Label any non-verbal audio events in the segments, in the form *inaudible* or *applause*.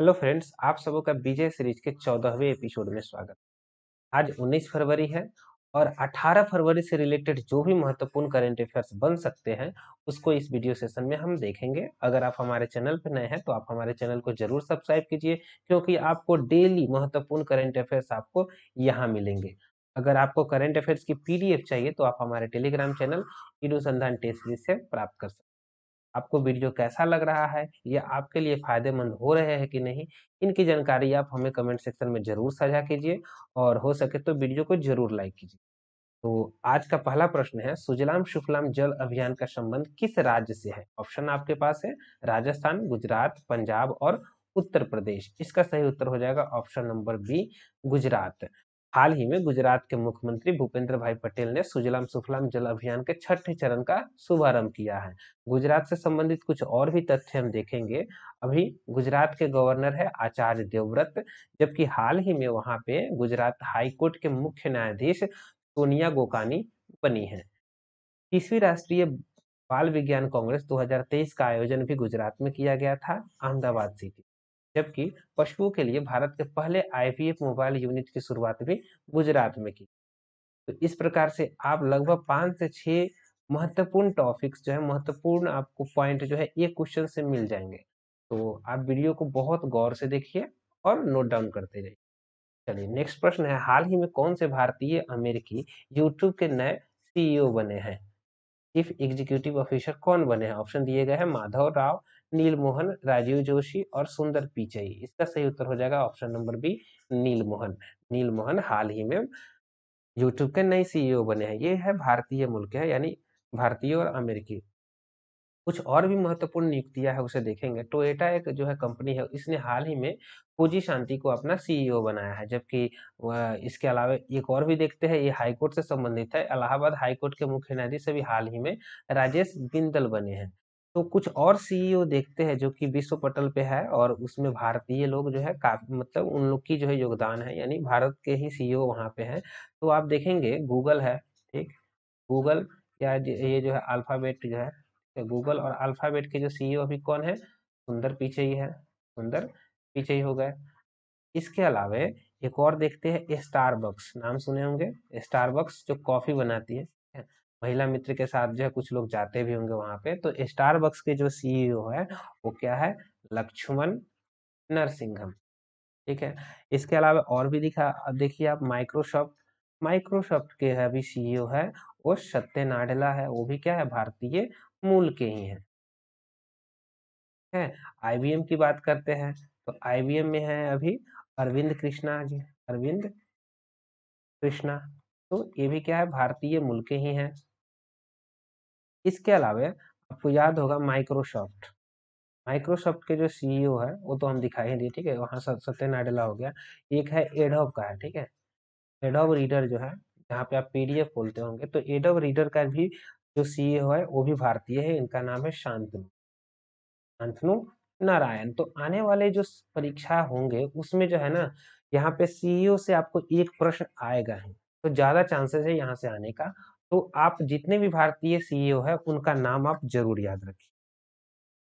hello friends आप सबों का विजय सीरीज के चौदहवें एपिसोड में स्वागत आज 19 फरवरी है और 18 फरवरी से रिलेटेड जो भी महत्वपूर्ण करेंट अफेयर्स बन सकते हैं उसको इस वीडियो सेशन में हम देखेंगे अगर आप हमारे चैनल पर नए हैं तो आप हमारे चैनल को जरूर सब्सक्राइब कीजिए क्योंकि आपको डेली महत्वपूर्ण करेंट अफेयर्स आपको यहाँ मिलेंगे अगर आपको करेंट अफेयर्स की पीडीएफ चाहिए तो आप हमारे टेलीग्राम चैनल अनुसंधान टेस्ट से प्राप्त कर सकते आपको वीडियो कैसा लग रहा है या आपके लिए फायदेमंद हो रहे हैं कि नहीं इनकी जानकारी आप हमें कमेंट सेक्शन में जरूर साझा कीजिए और हो सके तो वीडियो को जरूर लाइक कीजिए तो आज का पहला प्रश्न है सुजलाम शुक्लाम जल अभियान का संबंध किस राज्य से है ऑप्शन आपके पास है राजस्थान गुजरात पंजाब और उत्तर प्रदेश इसका सही उत्तर हो जाएगा ऑप्शन नंबर बी गुजरात हाल ही में गुजरात के मुख्यमंत्री भूपेंद्र भाई पटेल ने सुजलाम सुफलाम जल अभियान के छठे चरण का शुभारंभ किया है गुजरात से संबंधित कुछ और भी तथ्य हम देखेंगे अभी गुजरात के गवर्नर है आचार्य देवव्रत जबकि हाल ही में वहां पे गुजरात हाईकोर्ट के मुख्य न्यायाधीश सोनिया गोकानी बनी है तीसवीं राष्ट्रीय बाल विज्ञान कांग्रेस 2023 का आयोजन भी गुजरात में किया गया था अहमदाबाद सिटी जबकि पशुओं के लिए भारत के पहले आई मोबाइल यूनिट की शुरुआत भी गुजरात में की तो इस प्रकार से आप लगभग पांच से छह महत्वपूर्ण टॉपिक्स जो है महत्वपूर्ण आपको पॉइंट जो है ये क्वेश्चन से मिल जाएंगे तो आप वीडियो को बहुत गौर से देखिए और नोट डाउन करते रहिए चलिए नेक्स्ट प्रश्न है हाल ही में कौन से भारतीय अमेरिकी यूट्यूब के नए सीईओ बने हैं चीफ एग्जीक्यूटिव ऑफिसर कौन बने हैं ऑप्शन दिए गए हैं माधव राव नीलमोहन राजीव जोशी और सुंदर पिचई इसका सही उत्तर हो जाएगा option number B Neal Mohan Neal Mohan हाल ही में यूट्यूब के नए सीईओ e बने हैं ये है भारतीय मुल्क है यानी भारतीय और अमेरिकी कुछ और भी महत्वपूर्ण नियुक्तियां है उसे देखेंगे टोयोटा एक जो है कंपनी है इसने हाल ही में पूजी शांति को अपना सीईओ e बनाया है जबकि इसके अलावा एक और भी देखते हैं ये हाईकोर्ट से संबंधित है इलाहाबाद हाईकोर्ट के मुख्य न्यायाधीश अभी हाल ही में राजेश बिंदल बने हैं तो कुछ और सीईओ e देखते हैं जो कि विश्व पटल पे है और उसमें भारतीय लोग जो है काफी मतलब उन लोग की जो है योगदान है यानी भारत के ही सीईओ e वहाँ पे हैं तो आप देखेंगे गूगल है ठीक गूगल या ये जो है अल्फाबेट जो है गूगल और अल्फाबेट के जो सीईओ e अभी कौन है सुंदर पीछे ही है सुंदर पीछे ही हो गए इसके अलावे एक और देखते हैं स्टारबक्स नाम सुने होंगे स्टारबक्स जो कॉफी बनाती है महिला मित्र के साथ जो है कुछ लोग जाते भी होंगे वहां पे तो स्टारबक्स के जो सीईओ e है वो क्या है लक्ष्मण नरसिंघम ठीक है इसके अलावा और भी दिखा देखिए आप माइक्रोसॉफ्ट माइक्रोसॉफ्ट के अभी सीईओ है वो सत्य नाडेला है वो भी क्या है भारतीय मूल के ही है है आईबीएम की बात करते हैं तो आईबीएम में है अभी अरविंद कृष्णा जी अरविंद कृष्णा तो ये भी क्या है भारतीय मूल के ही हैं इसके अलावा आपको याद होगा माइक्रोसॉफ्ट माइक्रोसॉफ्ट के जो सीईओ e है वो तो हम दिखाई दिए ठीक है वहाँ सत्य नाडेला हो गया एक है एडोब का है ठीक है एडोब रीडर जो है यहाँ पे आप पीडीएफ बोलते होंगे तो एडोब रीडर का भी जो सीईओ e है वो भी भारतीय है इनका नाम है शांतनु शांतनु नारायण तो आने वाले जो परीक्षा होंगे उसमें जो है ना यहाँ पे सीईओ e से आपको एक प्रश्न आएगा तो ज्यादा चांसेस है यहाँ से आने का तो आप जितने भी भारतीय सीईओ e है उनका नाम आप जरूर याद रखिए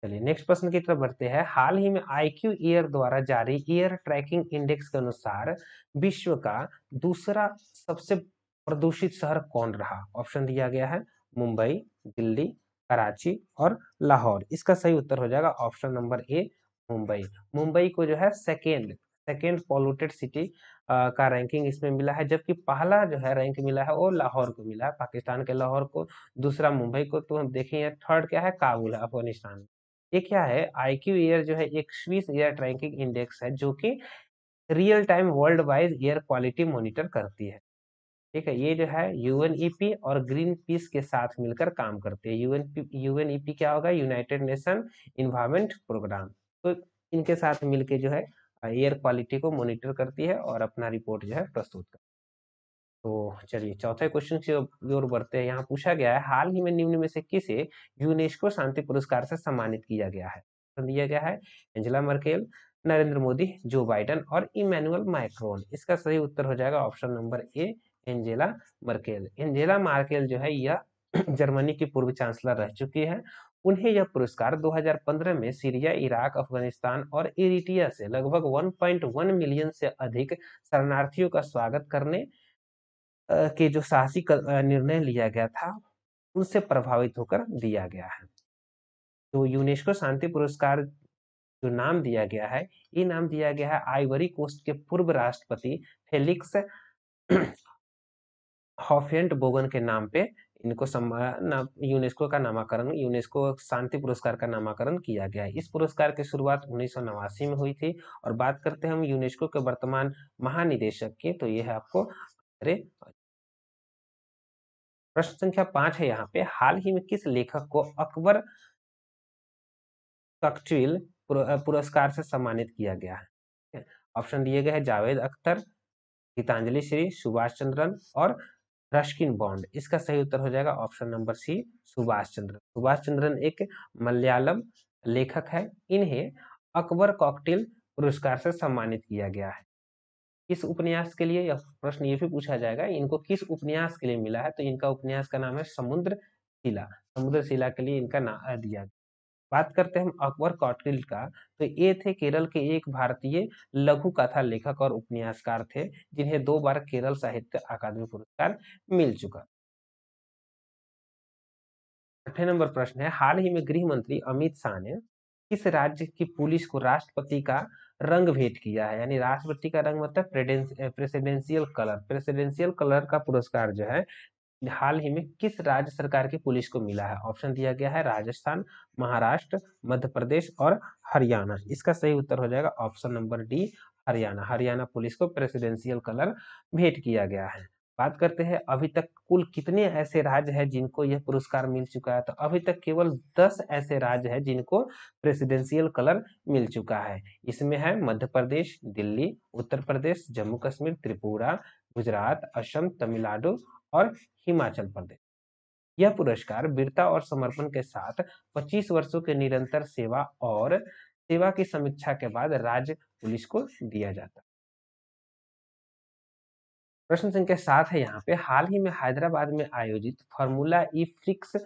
चलिए नेक्स्ट प्रश्न की तरफ बढ़ते हैं हाल ही में आईक्यू ईयर द्वारा जारी ईयर ट्रैकिंग इंडेक्स के अनुसार विश्व का दूसरा सबसे प्रदूषित शहर कौन रहा ऑप्शन दिया गया है मुंबई दिल्ली कराची और लाहौर इसका सही उत्तर हो जाएगा option number A Mumbai Mumbai को जो है सेकेंड सेकेंड पॉल्यूटेड सिटी का रैंकिंग इसमें मिला है जबकि पहला जो है रैंक मिला है वो लाहौर को मिला है पाकिस्तान के लाहौर को दूसरा मुंबई को तो हम देखेंगे थर्ड क्या है काबुल अफगानिस्तान ये क्या है आई क्यू एयर जो है एक स्विस एयर रैंकिंग इंडेक्स है जो कि real time world wise air quality monitor करती है ठीक है ये जो है पी और ग्रीन पीस के साथ मिलकर काम करते हैं यूएन पी क्या होगा यूनाइटेड नेशन इन्वायरमेंट प्रोग्राम तो इनके साथ मिलकर जो है एयर क्वालिटी को मॉनिटर करती है और अपना रिपोर्ट जो है प्रस्तुत करती है तो चलिए चौथे क्वेश्चन की ओर बढ़ते हैं यहाँ पूछा गया है हाल ही में निम्न में से किसे यूनेस्को शांति पुरस्कार से सम्मानित किया गया है दिया गया है एंजेला मर्केल नरेंद्र मोदी जो बाइडन और इमैनुअल माइक्रोन इसका सही उत्तर हो जाएगा option number A Angela Merkel Angela Merkel जो है यह *clears throat* जर्मनी की पूर्व चांसलर रह चुकी है उन्हें यह पुरस्कार 2015 में सीरिया इराक अफगानिस्तान और इरिटिया से लगभग 1.1 मिलियन से अधिक शरणार्थियों का स्वागत करने के जो साहसी निर्णय लिया गया था उनसे प्रभावित होकर दिया गया है तो यूनेस्को शांति पुरस्कार जो नाम दिया गया है ये नाम दिया गया है आइवरी कोस्ट के पूर्व राष्ट्रपति फेलिक्स *clears throat* हॉफेंट बोगन के नाम पे इनको सम्मान यूनेस्को का नामकरण यूनेस्को शांति पुरस्कार का नामकरण किया गया है इस पुरस्कार की शुरुआत उन्नीस में हुई थी और बात करते हैं हम यूनेस्को के वर्तमान महानिदेशक की तो ये है आपको अरे प्रश्न संख्या पांच है यहाँ पे हाल ही में किस लेखक को अकबर तकचील पुरस्कार से सम्मानित किया गया है ऑप्शन दिए गए हैं जावेद अख्तर गीतांजलि श्री सुभाष चंद्रन और रश्किन बॉन्ड इसका सही उत्तर हो जाएगा option number C Subhash Chandra Subhash Chandran एक मलयालम लेखक है इन्हें अकबर कॉकटेल पुरस्कार से सम्मानित किया गया है किस उपन्यास के लिए यह प्रश्न ये भी पूछा जाएगा इनको किस उपन्यास के लिए मिला है तो इनका उपन्यास का नाम है समुद्र शिला समुद्र शिला के लिए इनका नाम दिया गया बात करते हैं हम अकबर कौटिल का तो ये थे केरल के एक भारतीय लघु कथा लेखक और उपन्यासकार थे जिन्हें दो बार केरल साहित्य अकादमी पुरस्कार मिल चुका आठवें नंबर प्रश्न है हाल ही में गृह मंत्री अमित शाह ने किस राज्य की पुलिस को राष्ट्रपति का रंग भेंट किया है यानी राष्ट्रपति का रंग मतलब प्रेसिडेंशियल कलर प्रेसिडेंशियल कलर का पुरस्कार जो है हाल ही में किस राज्य सरकार की पुलिस को मिला है ऑप्शन दिया गया है राजस्थान महाराष्ट्र मध्य प्रदेश और हरियाणा इसका सही उत्तर हो जाएगा option number D Haryana Haryana police को प्रेसिडेंशियल कलर भेंट किया गया है बात करते हैं अभी तक कुल कितने ऐसे राज्य हैं जिनको यह पुरस्कार मिल चुका है तो अभी तक केवल दस ऐसे राज्य हैं जिनको प्रेसिडेंशियल कलर मिल चुका है इसमें है मध्य प्रदेश दिल्ली उत्तर प्रदेश जम्मू कश्मीर त्रिपुरा गुजरात असम तमिलनाडु और हिमाचल प्रदेश यह पुरस्कार वीरता और समर्पण के साथ 25 वर्षों के निरंतर सेवा और सेवा की समीक्षा के बाद राज्य पुलिस को दिया जाता प्रश्न संख्या सात है यहाँ पे हाल ही में हैदराबाद में आयोजित फॉर्मूला ई फ्रिक्स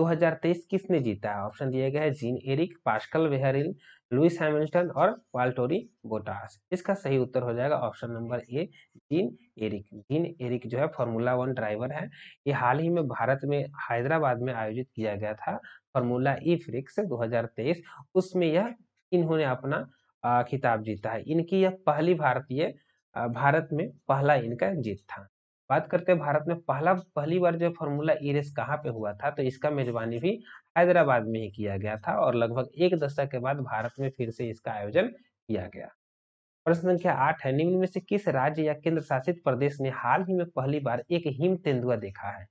2023 किसने जीता है ऑप्शन दिया गया है Jean Eric Pascal Wehrlein Lewis Hamilton और वाल्टोरी बोटास इसका सही उत्तर हो जाएगा option number A Jean Eric Jean Eric जो है फॉर्मूला वन ड्राइवर है ये हाल ही में भारत में हैदराबाद में आयोजित किया गया था फॉर्मूला ई फ्रिक्स 2023 उसमें यह इन्होंने अपना खिताब जीता है इनकी यह पहली भारतीय भारत में पहला इनका जीत था बात करते हैं भारत में पहला पहली बार जो फॉर्मूला ई रेस कहाँ पे हुआ था तो इसका मेजबानी भी हैदराबाद में ही किया गया था और लगभग एक दशक के बाद भारत में फिर से इसका आयोजन किया गया प्रश्न संख्या आठ है निम्न में से किस राज्य या केंद्र शासित प्रदेश ने हाल ही में पहली बार एक हिम तेंदुआ देखा है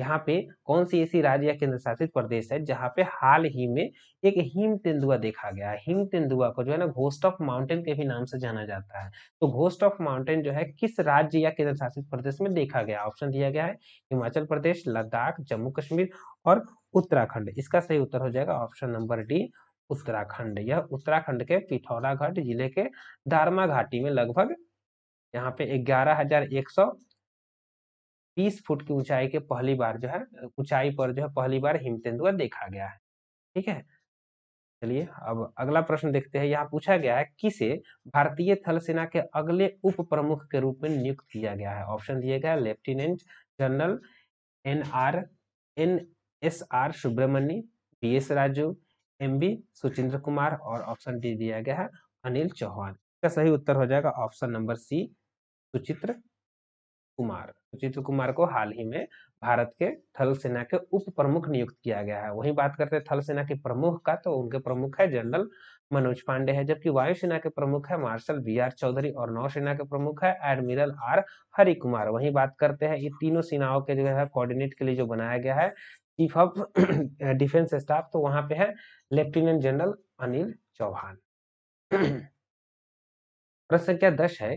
यहाँ पे कौन सी ऐसी राज्य या केंद्र शासित प्रदेश है जहाँ पे हाल ही में एक हिम तेंदुआ देखा गया हिम तेंदुआ को जो है ना घोस्ट ऑफ माउंटेन के भी नाम से जाना जाता है तो घोस्ट ऑफ माउंटेन जो है किस राज्य या केंद्र शासित प्रदेश में देखा गया ऑप्शन दिया गया है हिमाचल प्रदेश लद्दाख जम्मू कश्मीर और उत्तराखंड इसका सही उत्तर हो जाएगा ऑप्शन नंबर डी उत्तराखंड यह उत्तराखंड के पिथौरागढ़ जिले के दारमा घाटी में लगभग यहाँ पे ग्यारह हजार एक सौ बीस फुट की ऊंचाई के पहली बार जो है ऊंचाई पर जो है पहली बार हिम तेंदुआ देखा गया है ठीक है चलिए अब अगला प्रश्न देखते हैं यहाँ पूछा गया है किसे भारतीय थल सेना के अगले उप प्रमुख के रूप में नियुक्त किया गया है ऑप्शन दिया गया lieutenant general N R N S R Subramanya B S Raju M B Suchindra Kumar और ऑप्शन डी दिया गया है अनिल चौहान इसका सही उत्तर हो जाएगा option number C Suchitra Kumar Suchitra Kumar को हाल ही में भारत के थल सेना के उप प्रमुख नियुक्त किया गया है वहीं बात करते हैं थल सेना के प्रमुख का तो उनके प्रमुख है जनरल मनोज पांडे है जबकि वायुसेना के प्रमुख है मार्शल बी आर चौधरी और नौसेना के प्रमुख है एडमिरल आर हरि कुमार वही बात करते हैं ये तीनों सेनाओं के जो है कोऑर्डिनेट के लिए जो बनाया गया है चीफ ऑफ *clears throat* डिफेंस स्टाफ तो वहां पे है लेफ्टिनेंट जनरल अनिल चौहान *clears throat* प्रश्न संख्या दस है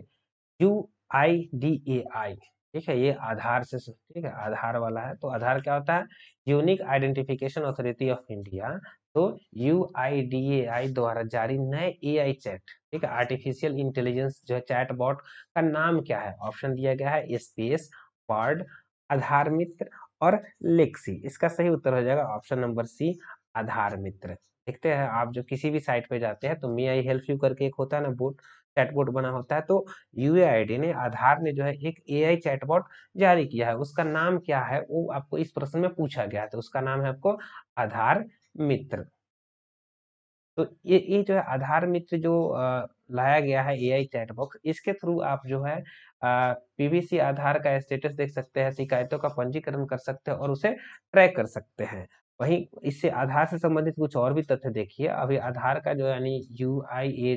यू आई डी ए आई ठीक है ये आधार से ठीक है आधार वाला है तो आधार क्या होता है unique identification authority of India तो U I D A I द्वारा जारी नए ए आई चैट ठीक है आर्टिफिशियल इंटेलिजेंस जो है चैट बॉट का नाम क्या है ऑप्शन दिया गया है स्पेस वर्ड आधार मित्र और लेक्सी इसका सही उत्तर हो जाएगा ऑप्शन नंबर सी आधार मित्र देखते हैं आप जो किसी भी साइट पे जाते हैं तो मी आई हेल्प यू करके एक होता है ना बोट चैटबोट बना होता है तो यूएआईडी ने आधार ने जो है एक आई चैटबोट जारी किया है उसका नाम क्या है वो आपको इस प्रश्न में पूछा गया तो उसका नाम है आपको आधार मित्र तो ये ये जो है आधार मित्र जो आ, लाया गया है एआई चैट बॉक्स इसके थ्रू आप जो है पीवीसी आधार का स्टेटस देख सकते हैं शिकायतों का पंजीकरण कर सकते हैं और उसे ट्रैक कर सकते हैं वहीं इससे आधार से संबंधित कुछ और भी तथ्य देखिए अभी आधार का जो यानी U I A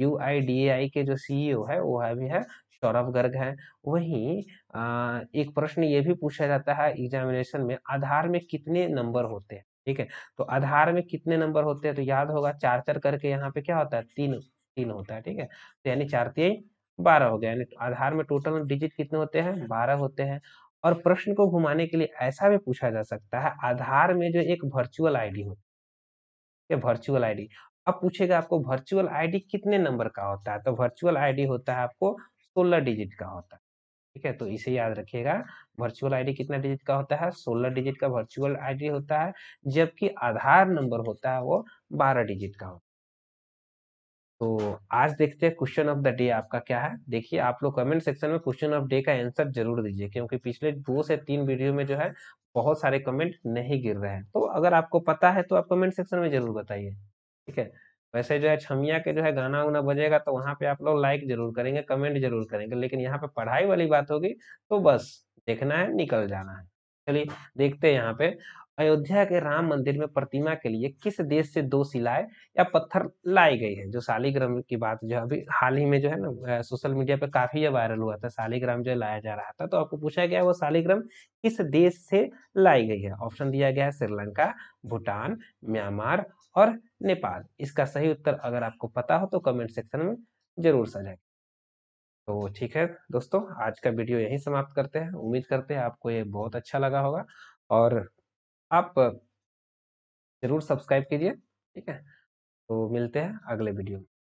U I D A I के जो सीईओ e है वो है भी है सौरभ गर्ग है वहीं एक प्रश्न ये भी पूछा जाता है एग्जामिनेशन में आधार में कितने नंबर होते हैं ठीक है तो आधार में कितने नंबर होते हैं तो याद होगा चार चार करके यहाँ पे क्या होता है तीन तीन होता है ठीक है तो यानी चार तीन बारह हो गया यानी आधार में टोटल डिजिट कितने होते हैं बारह होते हैं और प्रश्न को घुमाने के लिए ऐसा भी पूछा जा सकता है आधार में जो एक वर्चुअल आईडी होती है वर्चुअल आईडी अब पूछेगा आपको वर्चुअल आईडी कितने नंबर का होता है तो वर्चुअल आईडी होता है आपको सोलह डिजिट का होता है ठीक है तो इसे याद रखिएगा वर्चुअल आईडी कितना डिजिट का होता है सोलह डिजिट का वर्चुअल आईडी होता है जबकि आधार नंबर होता है वो बारह डिजिट का होता है तो आज देखते हैं क्वेश्चन ऑफ द डे आपका क्या है देखिए आप लोग कमेंट सेक्शन में क्वेश्चन ऑफ डे का आंसर जरूर दीजिए क्योंकि पिछले दो से तीन वीडियो में जो है बहुत सारे कमेंट नहीं गिर रहे हैं तो अगर आपको पता है तो आप कमेंट सेक्शन में जरूर बताइए ठीक है वैसे जो है छमिया के जो है गाना वाना बजेगा तो वहाँ पे आप लोग लाइक जरूर करेंगे कमेंट जरूर करेंगे लेकिन यहाँ पे पढ़ाई वाली बात होगी तो बस देखना है निकल जाना है चलिए देखते हैं यहाँ पे अयोध्या के राम मंदिर में प्रतिमा के लिए किस देश से दो सिलाए या पत्थर लाए गए हैं जो शालीग्राम की बात जो अभी हाल ही में जो है ना सोशल मीडिया पे काफी ये वायरल हुआ था शालीग्राम जो लाया जा रहा था तो आपको पूछा गया वो शालीग्राम किस देश से लाई गई है ऑप्शन दिया गया है श्रीलंका भूटान म्यांमार और नेपाल इसका सही उत्तर अगर आपको पता हो तो कमेंट सेक्शन में जरूर सजाए तो ठीक है दोस्तों आज का वीडियो यही समाप्त करते हैं उम्मीद करते हैं आपको ये बहुत अच्छा लगा होगा और आप ज़रूर सब्सक्राइब कीजिए ठीक है तो मिलते हैं अगले वीडियो में